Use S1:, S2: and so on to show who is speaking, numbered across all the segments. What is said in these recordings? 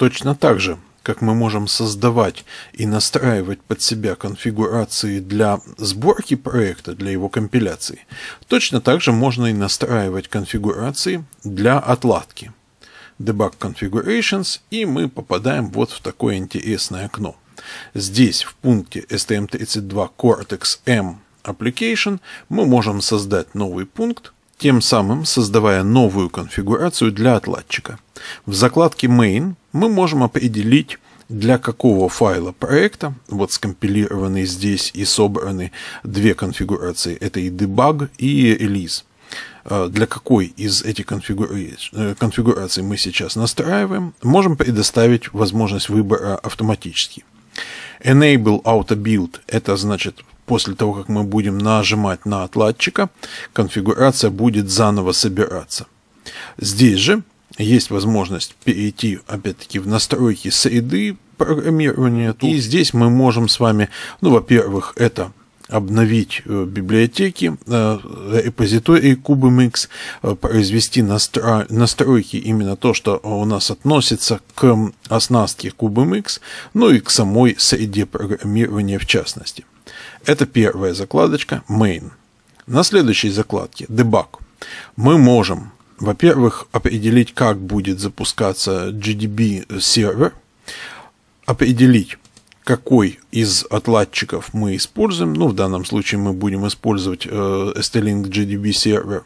S1: Точно так же, как мы можем создавать и настраивать под себя конфигурации для сборки проекта, для его компиляции, точно так же можно и настраивать конфигурации для отладки. Debug Configurations, и мы попадаем вот в такое интересное окно. Здесь в пункте STM32 Cortex-M Application мы можем создать новый пункт, тем самым создавая новую конфигурацию для отладчика. В закладке main мы можем определить, для какого файла проекта, вот скомпилированы здесь и собраны две конфигурации, это и debug, и release. Э, для какой из этих конфигура... Э, конфигураций мы сейчас настраиваем, можем предоставить возможность выбора автоматически. Enable Auto Build – это значит после того, как мы будем нажимать на отладчика, конфигурация будет заново собираться. Здесь же есть возможность перейти опять-таки в настройки среды программирования. И здесь мы можем с вами, ну, во-первых, это обновить э, библиотеки, э, репозитории CubeMX, э, произвести настро... настройки именно то, что у нас относится к оснастке CubeMX, ну и к самой среде программирования в частности. Это первая закладочка main. На следующей закладке debug мы можем, во-первых, определить, как будет запускаться GDB сервер, определить, какой из отладчиков мы используем. Ну, в данном случае мы будем использовать э, ST-Link GDB сервер.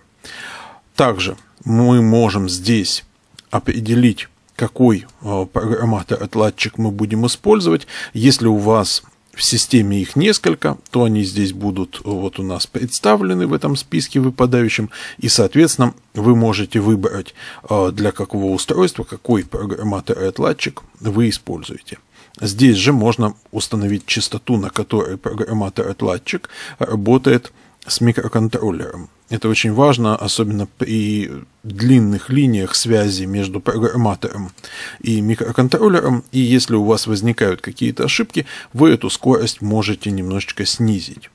S1: Также мы можем здесь определить, какой э, программатор-отладчик мы будем использовать. Если у вас в системе их несколько, то они здесь будут э, вот у нас представлены в этом списке выпадающим, и, соответственно, вы можете выбрать, э, для какого устройства, какой программатор и отладчик вы используете. Здесь же можно установить частоту, на которой программатор-отладчик работает с микроконтроллером. Это очень важно, особенно при длинных линиях связи между программатором и микроконтроллером. И если у вас возникают какие-то ошибки, вы эту скорость можете немножечко снизить.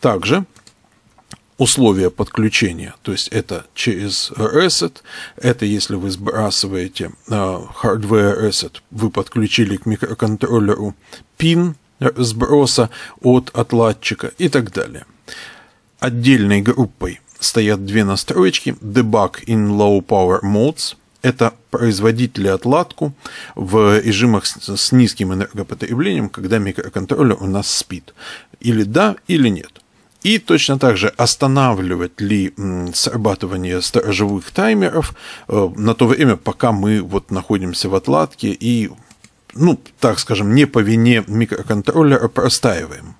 S1: Также условия подключения. То есть это через reset, это если вы сбрасываете э, hardware reset, вы подключили к микроконтроллеру пин э, сброса от отладчика и так далее. Отдельной группой стоят две настроечки. Debug in Low Power Modes. Это производители отладку в режимах с низким энергопотреблением, когда микроконтроллер у нас спит. Или да, или нет. И точно так же останавливать ли срабатывание сторожевых таймеров э, на то время, пока мы вот находимся в отладке и, ну, так скажем, не по вине микроконтроллера простаиваем.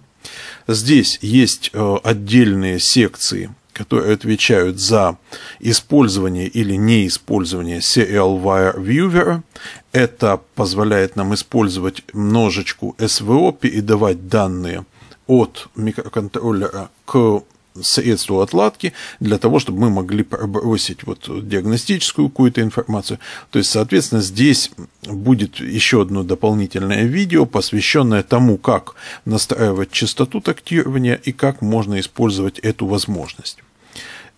S1: Здесь есть э, отдельные секции которые отвечают за использование или неиспользование CLWire Viewer. Это позволяет нам использовать множечку и давать данные от микроконтроллера к средства отладки для того, чтобы мы могли пробросить вот диагностическую какую-то информацию. То есть, соответственно, здесь будет еще одно дополнительное видео, посвященное тому, как настраивать частоту тактирования и как можно использовать эту возможность.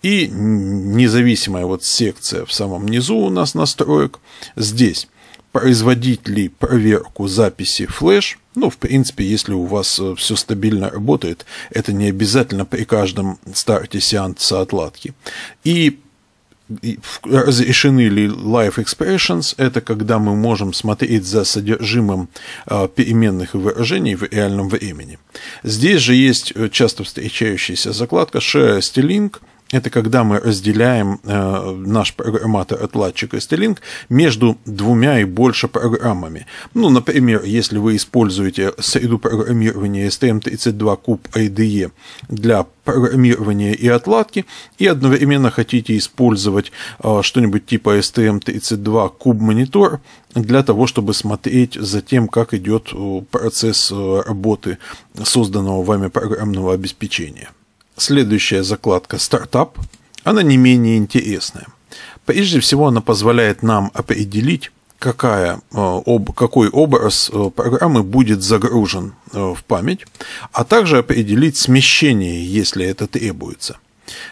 S1: И независимая вот секция в самом низу у нас настроек здесь производить ли проверку записи флеш. Ну, в принципе, если у вас э, все стабильно работает, это не обязательно при каждом старте сеанса отладки. И разрешены ли Live Expressions, это когда мы можем смотреть за содержимым э, переменных выражений в реальном времени. Здесь же есть э, часто встречающаяся закладка Share Stealing – это когда мы разделяем э, наш программатор-отладчик STLink между двумя и больше программами. Ну, например, если вы используете среду программирования STM32 Cube IDE для программирования и отладки, и одновременно хотите использовать э, что-нибудь типа STM32 Cube Monitor для того, чтобы смотреть за тем, как идет э, процесс э, работы созданного вами программного обеспечения. Следующая закладка «Стартап». Она не менее интересная. Прежде всего, она позволяет нам определить, какая, э, об, какой образ э, программы будет загружен э, в память, а также определить смещение, если это требуется.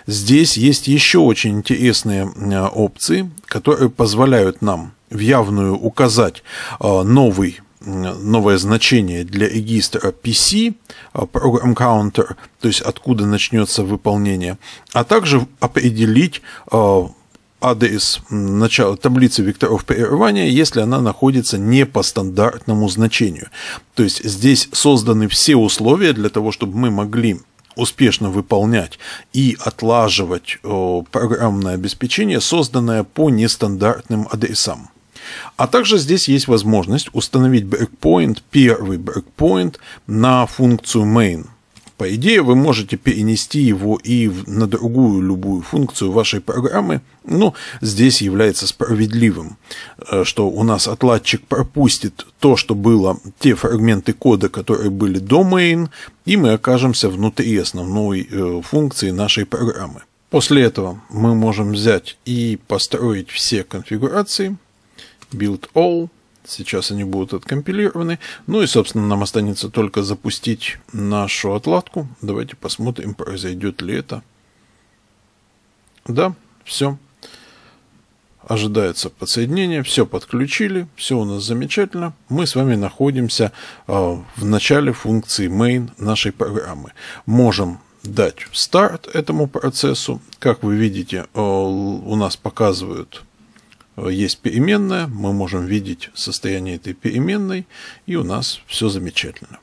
S1: Здесь есть еще очень интересные опции, которые позволяют нам в явную указать новый новое значение для регистра PC, э, Program Counter, то есть откуда начнется выполнение, а также определить э, адрес начала таблицы векторов прерывания, если она находится не по стандартному значению. То есть здесь созданы все условия для того, чтобы мы могли успешно выполнять и отлаживать э, программное обеспечение, созданное по нестандартным адресам. А также здесь есть возможность установить breakpoint, первый breakpoint на функцию main. По идее, вы можете перенести его и на другую любую функцию вашей программы, но ну, здесь является справедливым, э, что у нас отладчик пропустит то, что было, те фрагменты кода, которые были до main, и мы окажемся внутри основной э, функции нашей программы. После этого мы можем взять и построить все конфигурации, build all. Сейчас они будут откомпилированы. Ну и, собственно, нам останется только запустить нашу отладку. Давайте посмотрим, произойдет ли это. Да, все. Ожидается подсоединение. Все подключили. Все у нас замечательно. Мы с вами находимся э, в начале функции main нашей программы. Можем дать старт этому процессу. Как вы видите, а, у нас показывают Э, есть переменная, мы можем видеть состояние этой переменной, и у нас все замечательно.